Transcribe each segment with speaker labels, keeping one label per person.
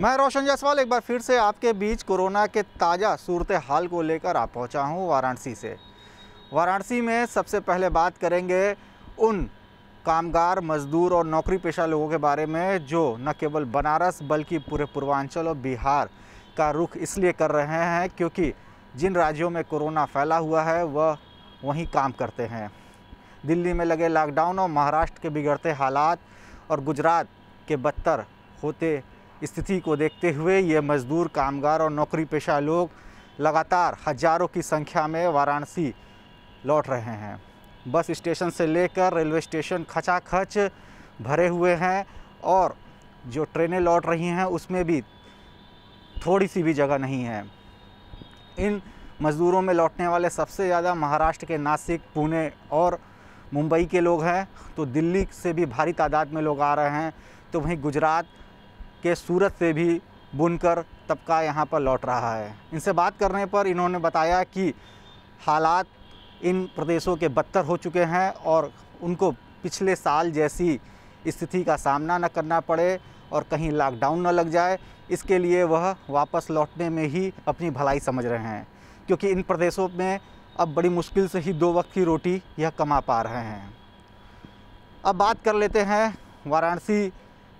Speaker 1: मैं रोशन जायसवाल एक बार फिर से आपके बीच कोरोना के ताज़ा सूरत हाल को लेकर आप पहुंचा हूं वाराणसी से वाराणसी में सबसे पहले बात करेंगे उन कामगार मजदूर और नौकरी पेशा लोगों के बारे में जो न केवल बनारस बल्कि पूरे पूर्वांचल और बिहार का रुख इसलिए कर रहे हैं क्योंकि जिन राज्यों में कोरोना फैला हुआ है वह वहीं काम करते हैं दिल्ली में लगे लॉकडाउन और महाराष्ट्र के बिगड़ते हालात और गुजरात के बदतर होते स्थिति को देखते हुए ये मजदूर कामगार और नौकरी पेशा लोग लगातार हजारों की संख्या में वाराणसी लौट रहे हैं बस स्टेशन से लेकर रेलवे स्टेशन खचाखच भरे हुए हैं और जो ट्रेनें लौट रही हैं उसमें भी थोड़ी सी भी जगह नहीं है इन मज़दूरों में लौटने वाले सबसे ज़्यादा महाराष्ट्र के नासिक पुणे और मुंबई के लोग हैं तो दिल्ली से भी भारी तादाद में लोग आ रहे हैं तो वहीं गुजरात के सूरत से भी बुनकर तबका यहाँ पर लौट रहा है इनसे बात करने पर इन्होंने बताया कि हालात इन प्रदेशों के बदतर हो चुके हैं और उनको पिछले साल जैसी स्थिति का सामना न करना पड़े और कहीं लॉकडाउन न लग जाए इसके लिए वह वापस लौटने में ही अपनी भलाई समझ रहे हैं क्योंकि इन प्रदेशों में अब बड़ी मुश्किल से ही दो वक्त की रोटी यह कमा पा रहे हैं अब बात कर लेते हैं वाराणसी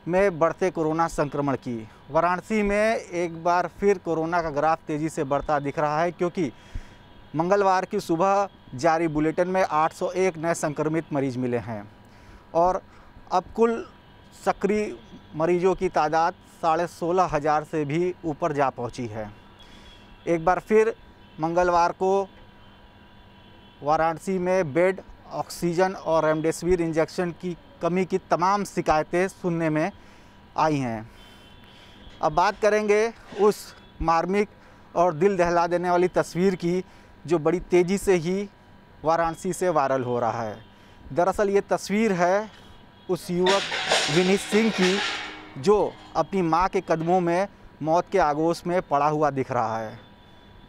Speaker 1: में बढ़ते कोरोना संक्रमण की वाराणसी में एक बार फिर कोरोना का ग्राफ तेज़ी से बढ़ता दिख रहा है क्योंकि मंगलवार की सुबह जारी बुलेटिन में 801 नए संक्रमित मरीज मिले हैं और अब कुल सक्रिय मरीजों की तादाद साढ़े सोलह हज़ार से भी ऊपर जा पहुंची है एक बार फिर मंगलवार को वाराणसी में बेड ऑक्सीजन और रेमडेसिविर इंजेक्शन की कमी की तमाम शिकायतें सुनने में आई हैं अब बात करेंगे उस मार्मिक और दिल दहला देने वाली तस्वीर की जो बड़ी तेज़ी से ही वाराणसी से वायरल हो रहा है दरअसल ये तस्वीर है उस युवक विनीत सिंह की जो अपनी माँ के कदमों में मौत के आगोश में पड़ा हुआ दिख रहा है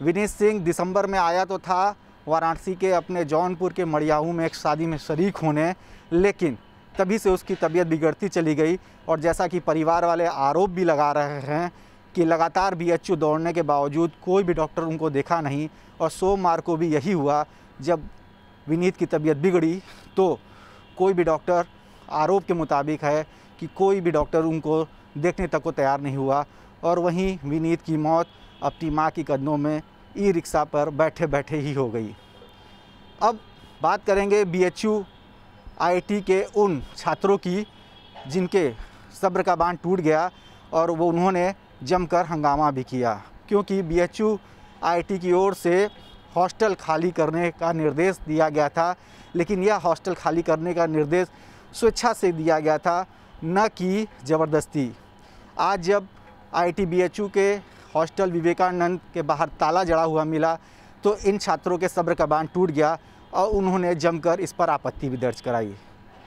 Speaker 1: विनीत सिंह दिसंबर में आया तो था वाराणसी के अपने जौनपुर के मड़ियाहू में एक शादी में शरीक होने लेकिन तभी से उसकी तबीयत बिगड़ती चली गई और जैसा कि परिवार वाले आरोप भी लगा रहे हैं कि लगातार बी एच दौड़ने के बावजूद कोई भी डॉक्टर उनको देखा नहीं और सोमवार को भी यही हुआ जब विनीत की तबीयत बिगड़ी तो कोई भी डॉक्टर आरोप के मुताबिक है कि कोई भी डॉक्टर उनको देखने तक को तैयार नहीं हुआ और वहीं विनीत की मौत अपनी माँ की कदमों में ई रिक्शा पर बैठे बैठे ही हो गई अब बात करेंगे बीएचयू आईआईटी के उन छात्रों की जिनके सब्र का बांध टूट गया और वो उन्होंने जमकर हंगामा भी किया क्योंकि बीएचयू आईआईटी की ओर से हॉस्टल खाली करने का निर्देश दिया गया था लेकिन यह हॉस्टल खाली करने का निर्देश स्वेच्छा से दिया गया था न कि ज़बरदस्ती आज जब आई आईआईटी के हॉस्टल विवेकानंद के बाहर ताला जड़ा हुआ मिला तो इन छात्रों के सब्र का बांध टूट गया और उन्होंने जमकर इस पर आपत्ति भी दर्ज कराई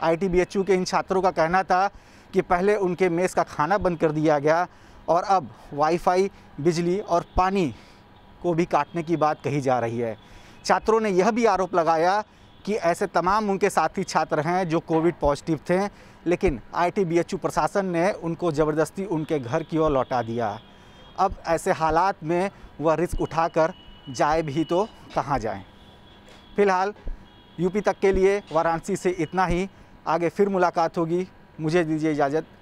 Speaker 1: आईटीबीएचयू के इन छात्रों का कहना था कि पहले उनके मेस का खाना बंद कर दिया गया और अब वाईफाई बिजली और पानी को भी काटने की बात कही जा रही है छात्रों ने यह भी आरोप लगाया कि ऐसे तमाम उनके साथी छात्र हैं जो कोविड पॉजिटिव थे लेकिन आईटीबीएचयू प्रशासन ने उनको ज़बरदस्ती उनके घर की ओर लौटा दिया अब ऐसे हालात में वह रिस्क उठाकर जाए भी तो कहाँ जाएँ फिलहाल यूपी तक के लिए वाराणसी से इतना ही आगे फिर मुलाकात होगी मुझे दीजिए इजाज़त